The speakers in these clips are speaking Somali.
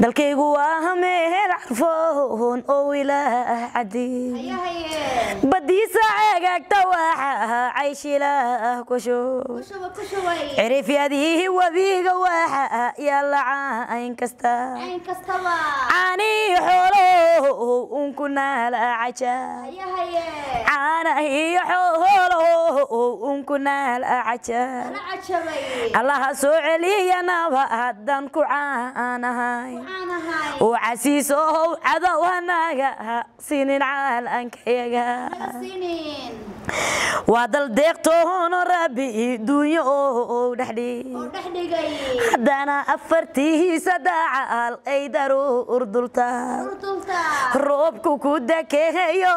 dalkaygu waa hameer carfoon oo ilaah cadiinbadiisa cegaagta waxaa cayshilaah kushubcirifyadii wabiga waxaa yaalla cayn kasta caanii xoolow unku naala cajaabcaana iyo xoolow unku naala cajaab allaha soo celiya haddan ku caanahay casiisow cadow hanaga ha sinin caalankayagaa daldeeqtohono rabi duunyo ow dhexdhihaddana afartihiisa daacaal ay daruur dultaa roobku ku dakeeyo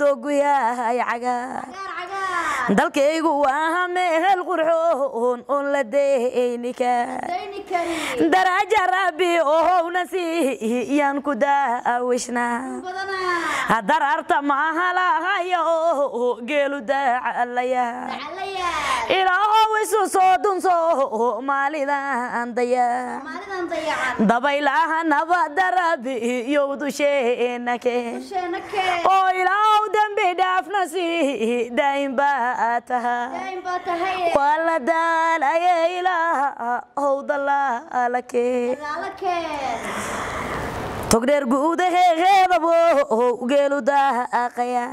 dooguyahay cagaa dalkaygu waa meel qurxoon oon la dayni karin daraja rabbi ohowna siiyaan ku daawishnaa dararta maha lahayo geelu dacalayaa isu soo dunso maalidan dayaadabaylaha nabadaraabiyowdushenake oo ilaaw dembi dhaafna sii daayin baa tahay waa la daalaye ilaahw dalaalake togdheer guudaheeheedabow geelu daaqaya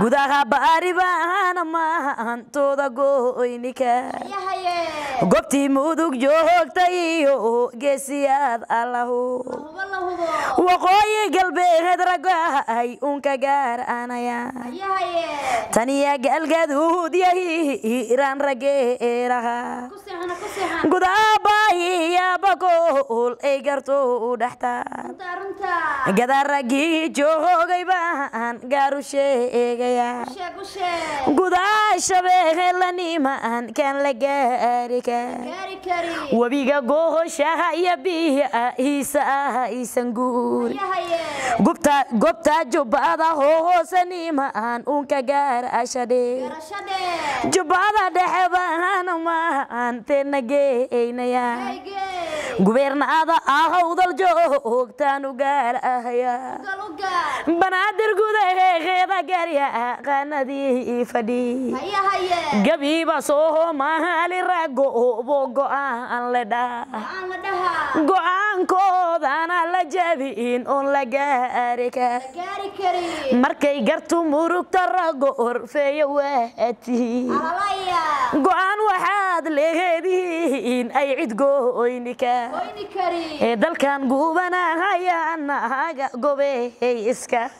gudaha baaribahana maaha hantooda gooynika goobtii mudug joogtay iyo geesiyaad allahu waqooyi galbeed ragahay unka gaar anaya taniya galgaduud yahi iraan rageeraha gudaha baahi magool ay e garto udhaxtaangadaragii joogay baan gaar sheegaya gudaa shabeehelanimaan kaan la gaari kar webiga gooshaha iyo biya hiisa aysan guuri gobtaa jubbada hoosanimaan uunka gaarashadhe jubbada dhexe baan maan teedna gubeernaada ahowdaljo hoogtaanu gaar ahaya banaadir gudaheeda eh, eh, gaarya ah, qaanadii fadhi gabiiba sooho maali raago bo go'aan le dhaa go'aankoodana la jaabiin oon la gaari kar markay gartu murugta rago orfeeyo waati ay cid gooynika dalkan guubanahayaan nahaga gobe iska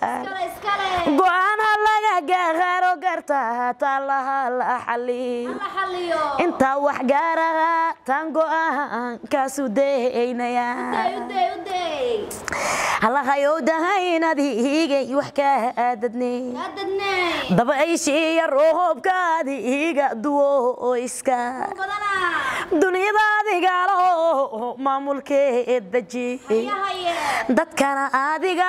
go-aan gaaro beerta taalaha la xaliintaa wax gaaraha taan aan ah, kaasu daynayahallahayowdahaynadigay wax ka dadney dabayshiya roobkaadi iga duwoyska duniyadaadigaalo maamulkeed daji dadkana adiga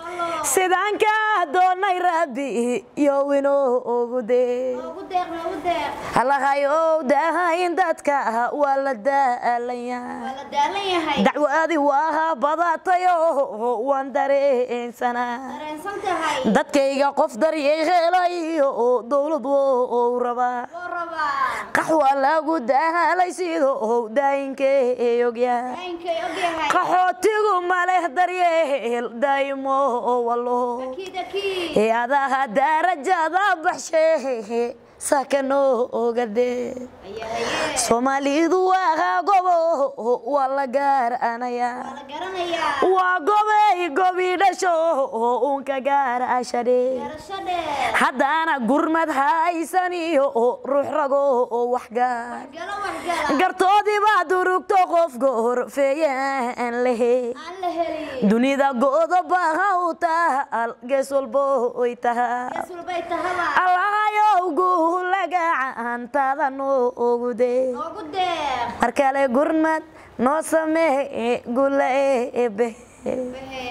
sidaan ka doonay rabbi yow inoogu deeallahayow daahayn dadka waa la daalanyahay dacwo waaha badatayo waan dareensanaa dadkayga qof daryay heelayo dowlad wow rabaa qaxwaa lagu daahalay sidou daayinkay ogyahay qaxootigu maleh daryeel daayimo oo walo ee darajada baxsheehe sakano ogade soomaalidu waahaa gobo waa la gaaranaya waa gobay gobi dhasho uunka gaar ashadhe haddaana gurmad haysaniyo ruux rago oo waxgaar gartoodiibaa durugto qof gohorfeeya aan lahe dunida godoba hawtaal gees walbo oy tahaa markale gurnad noo sameeh gula eebe